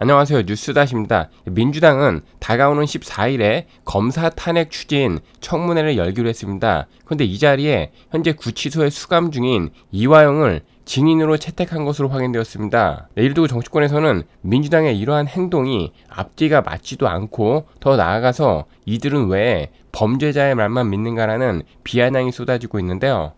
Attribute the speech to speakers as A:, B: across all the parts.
A: 안녕하세요. 뉴스다십니다. 민주당은 다가오는 14일에 검사 탄핵 추진 청문회를 열기로 했습니다. 그런데 이 자리에 현재 구치소에 수감 중인 이화영을 증인으로 채택한 것으로 확인되었습니다. 내일도 정치권에서는 민주당의 이러한 행동이 앞뒤가 맞지도 않고 더 나아가서 이들은 왜 범죄자의 말만 믿는가라는 비아냥이 쏟아지고 있는데요.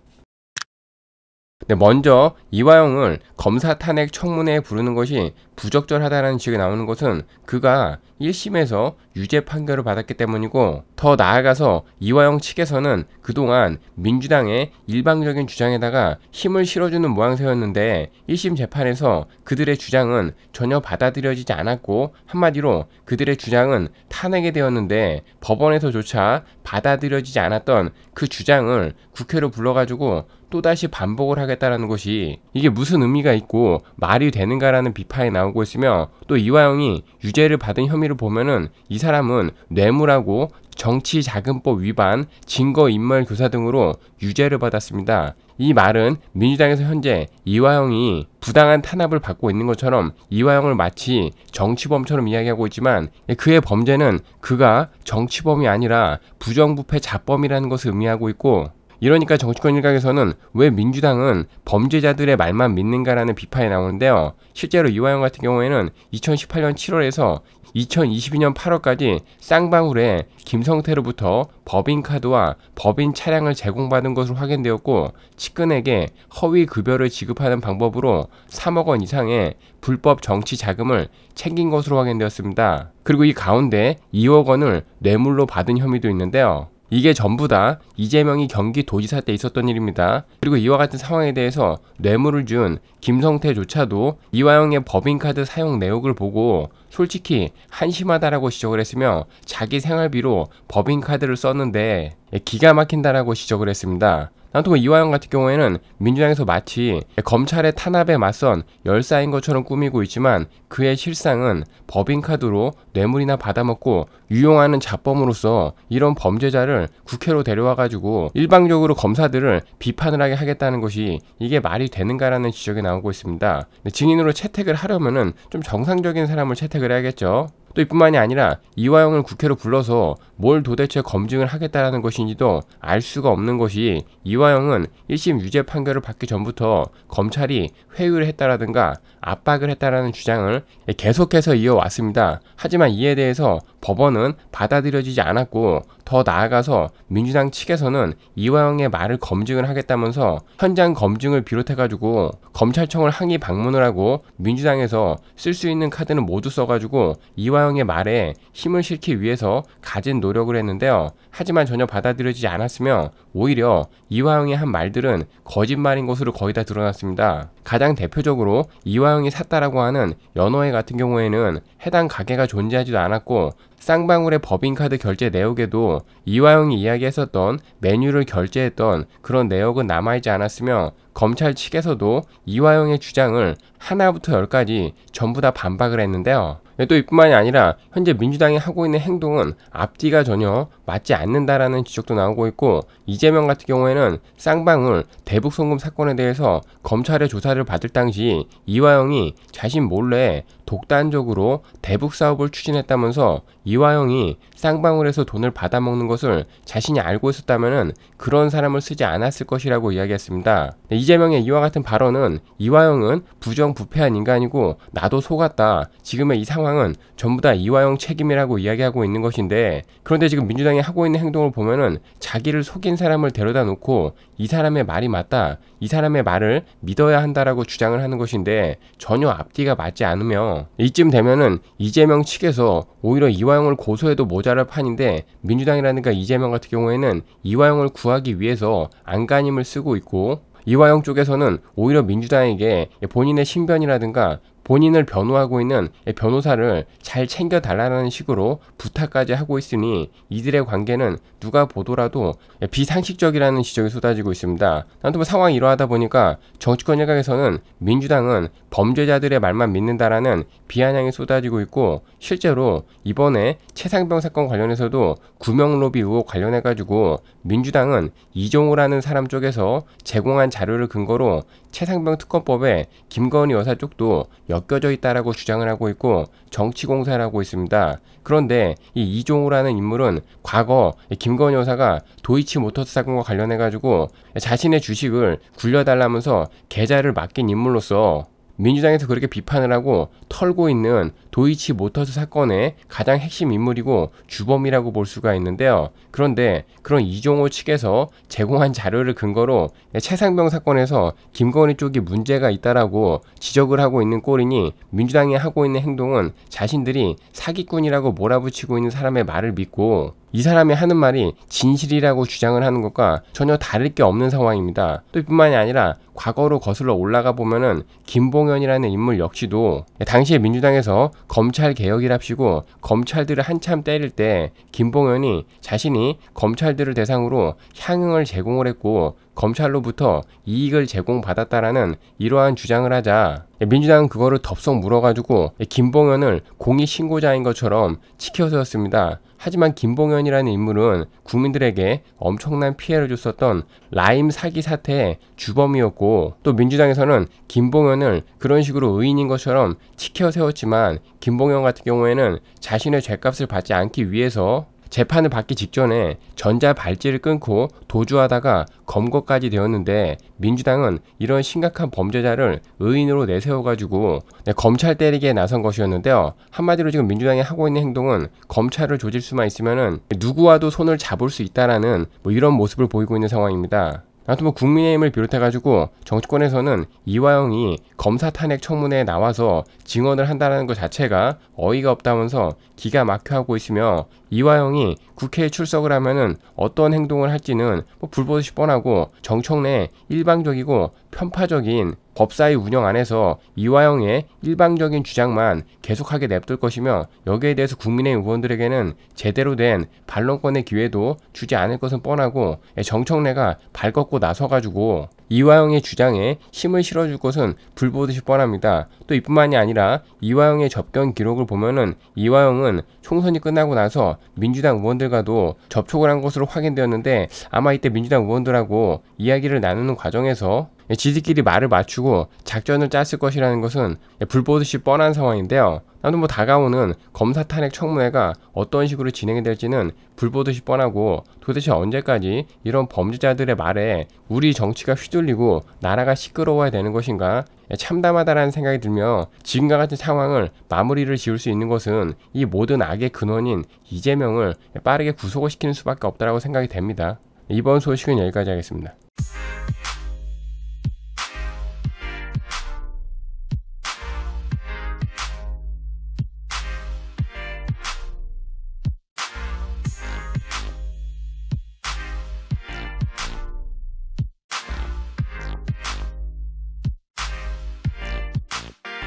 A: 근 먼저 이화영을 검사 탄핵 청문회에 부르는 것이 부적절하다는 식이 나오는 것은 그가 1심에서 유죄 판결을 받았기 때문이고 더 나아가서 이화영 측에서는 그동안 민주당의 일방적인 주장에다가 힘을 실어주는 모양새였는데 1심 재판에서 그들의 주장은 전혀 받아들여지지 않았고 한마디로 그들의 주장은 탄핵이 되었는데 법원에서조차 받아들여지지 않았던 그 주장을 국회로 불러가지고 또다시 반복을 하겠다라는 것이 이게 무슨 의미가 있고 말이 되는가라는 비판이 나오고 있으며 또 이화영이 유죄를 받은 혐의를 보면은 이 사람은 뇌물하고 정치자금법 위반, 증거인멸 교사 등으로 유죄를 받았습니다. 이 말은 민주당에서 현재 이화영이 부당한 탄압을 받고 있는 것처럼 이화영을 마치 정치범처럼 이야기하고 있지만 그의 범죄는 그가 정치범이 아니라 부정부패 자범이라는 것을 의미하고 있고 이러니까 정치권 일각에서는 왜 민주당은 범죄자들의 말만 믿는가라는 비판이 나오는데요. 실제로 이화영 같은 경우에는 2018년 7월에서 2022년 8월까지 쌍방울에 김성태로부터 법인카드와 법인 차량을 제공받은 것으로 확인되었고 측근에게 허위 급여를 지급하는 방법으로 3억 원 이상의 불법 정치 자금을 챙긴 것으로 확인되었습니다. 그리고 이 가운데 2억 원을 뇌물로 받은 혐의도 있는데요. 이게 전부 다 이재명이 경기도지사 때 있었던 일입니다. 그리고 이와 같은 상황에 대해서 뇌물을 준 김성태조차도 이화영의 법인카드 사용 내역을 보고 솔직히 한심하다라고 지적을 했으며 자기 생활비로 법인카드를 썼는데 기가 막힌다라고 지적을 했습니다. 난또 이화영 같은 경우에는 민주당에서 마치 검찰의 탄압에 맞선 열사인 것처럼 꾸미고 있지만 그의 실상은 법인카드로 뇌물이나 받아먹고 유용하는 자범으로서 이런 범죄자를 국회로 데려와가지고 일방적으로 검사들을 비판을 하게 하겠다는 것이 이게 말이 되는가라는 지적이 나오고 있습니다. 증인으로 채택을 하려면은 좀 정상적인 사람을 채택을 해야겠죠. 또 이뿐만이 아니라 이화영을 국회로 불러서 뭘 도대체 검증을 하겠다라는 것인지도 알 수가 없는 것이 이화영은 1심 유죄 판결을 받기 전부터 검찰이 회유를 했다라든가 압박을 했다라는 주장을 계속해서 이어왔습니다. 하지만 이에 대해서 법원은 받아들여지지 않았고 더 나아가서 민주당 측에서는 이화영의 말을 검증을 하겠다면서 현장 검증을 비롯해가지고 검찰청을 항의 방문을 하고 민주당에서 쓸 수 있는 카드는 모두 써가지고 이화영의 말에 힘을 실기 위해서 가진 노력을 했는데요. 하지만 전혀 받아들여지지 않았으며 오히려 이화영이 한 말들은 거짓말인 것으로 거의 다 드러났습니다. 가장 대표적으로 이화영이 샀다라고 하는 연어회 같은 경우에는 해당 가게가 존재하지도 않았고 쌍방울의 법인카드 결제 내역에도 이화영이 이야기했었던 메뉴를 결제했던 그런 내역은 남아있지 않았으며 검찰 측에서도 이화영의 주장을 하나부터 열까지 전부 다 반박을 했는데요. 또 이뿐만이 아니라 현재 민주당이 하고 있는 행동은 앞뒤가 전혀 맞지 않는다라는 지적도 나오고 있고 이재명 같은 경우에는 쌍방울 대북 송금 사건에 대해서 검찰의 조사를 받을 당시 이화영이 자신 몰래 독단적으로 대북 사업을 추진했다면서 이화영이 쌍방울에서 돈을 받아먹는 것을 자신이 알고 있었다면 그런 사람을 쓰지 않았을 것이라고 이야기했습니다. 네, 이재명의 이와 같은 발언은 이화영은 부정부패한 인간이고 나도 속았다. 지금의 이 상황 상황은 전부 다 이화영 책임이라고 이야기하고 있는 것인데 그런데 지금 민주당이 하고 있는 행동을 보면은 자기를 속인 사람을 데려다 놓고 이 사람의 말이 맞다 이 사람의 말을 믿어야 한다라고 주장을 하는 것인데 전혀 앞뒤가 맞지 않으며 이쯤 되면은 이재명 측에서 오히려 이화영을 고소해도 모자랄 판인데 민주당이라든가 이재명 같은 경우에는 이화영을 구하기 위해서 안간힘을 쓰고 있고 이화영 쪽에서는 오히려 민주당에게 본인의 신변이라든가 본인을 변호하고 있는 변호사를 잘 챙겨달라는 식으로 부탁까지 하고 있으니 이들의 관계는 누가 보더라도 예, 비상식적이라는 지적이 쏟아지고 있습니다. 아무튼 뭐 상황이 이러하다 보니까 정치권 일각에서는 민주당은 범죄자들의 말만 믿는다라는 비아냥이 쏟아지고 있고 실제로 이번에 최상병 사건 관련해서도 구명로비 의혹 관련해가지고 민주당은 이종우라는 사람 쪽에서 제공한 자료를 근거로 최상병 특검법에 김건희 여사 쪽도 여 엮여져 있다라고 주장을 하고 있고 정치공사를 하고 있습니다. 그런데 이 이종우라는 인물은 과거 김건희 여사가 도이치모터스 사건과 관련해 가지고 자신의 주식을 굴려달라면서 계좌를 맡긴 인물로서 민주당에서 그렇게 비판을 하고 털고 있는 도이치 모터스 사건의 가장 핵심 인물이고 주범이라고 볼 수가 있는데요. 그런데 그런 이종호 측에서 제공한 자료를 근거로 최상병 사건에서 김건희 쪽이 문제가 있다라고 지적을 하고 있는 꼴이니 민주당이 하고 있는 행동은 자신들이 사기꾼이라고 몰아붙이고 있는 사람의 말을 믿고 이 사람이 하는 말이 진실이라고 주장을 하는 것과 전혀 다를 게 없는 상황입니다. 또 이뿐만이 아니라 과거로 거슬러 올라가 보면은 김봉현이라는 인물 역시도 당시에 민주당에서 검찰 개혁이랍시고 검찰들을 한참 때릴 때 김봉현이 자신이 검찰들을 대상으로 향응을 제공을 했고 검찰로부터 이익을 제공받았다라는 이러한 주장을 하자 민주당은 그거를 덥석 물어가지고 김봉현을 공익 신고자인 것처럼 치켜세웠습니다. 하지만 김봉현이라는 인물은 국민들에게 엄청난 피해를 줬었던 라임 사기 사태의 주범이었고 또 민주당에서는 김봉현을 그런 식으로 의인인 것처럼 치켜세웠지만 김봉현 같은 경우에는 자신의 죄값을 받지 않기 위해서 재판을 받기 직전에 전자 발찌를 끊고 도주하다가 검거까지 되었는데 민주당은 이런 심각한 범죄자를 의인으로 내세워가지고 네, 검찰 때리기에 나선 것이었는데요. 한마디로 지금 민주당이 하고 있는 행동은 검찰을 조질 수만 있으면 누구와도 손을 잡을 수 있다라는 뭐 이런 모습을 보이고 있는 상황입니다. 아무튼 뭐 국민의힘을 비롯해가지고 정치권에서는 이화영이 검사 탄핵 청문회에 나와서 증언을 한다는 것 자체가 어이가 없다면서 기가 막혀 하고 있으며 이화영이 국회에 출석을 하면은 어떤 행동을 할지는 뭐 불보듯이 뻔하고 정청 내 일방적이고 편파적인 법사위 운영 안에서 이화영의 일방적인 주장만 계속하게 냅둘 것이며 여기에 대해서 국민의 의원들에게는 제대로 된 반론권의 기회도 주지 않을 것은 뻔하고 예, 정청래가 발걷고 나서가지고 이화영의 주장에 힘을 실어줄 것은 불보듯이 뻔합니다. 또 이뿐만이 아니라 이화영의 접견 기록을 보면은 이화영은 총선이 끝나고 나서 민주당 의원들과도 접촉을 한 것으로 확인되었는데 아마 이때 민주당 의원들하고 이야기를 나누는 과정에서 지들끼리 말을 맞추고 작전을 짰을 것이라는 것은 불보듯이 뻔한 상황인데요. 나도 뭐 다가오는 검사 탄핵 청문회가 어떤 식으로 진행이 될지는 불보듯이 뻔하고 도대체 언제까지 이런 범죄자들의 말에 우리 정치가 휘둘리고 나라가 시끄러워야 되는 것인가 참담하다라는 생각이 들며 지금과 같은 상황을 마무리를 지을 수 있는 것은 이 모든 악의 근원인 이재명을 빠르게 구속을 시키는 수밖에 없다라고 생각이 됩니다. 이번 소식은 여기까지 하겠습니다.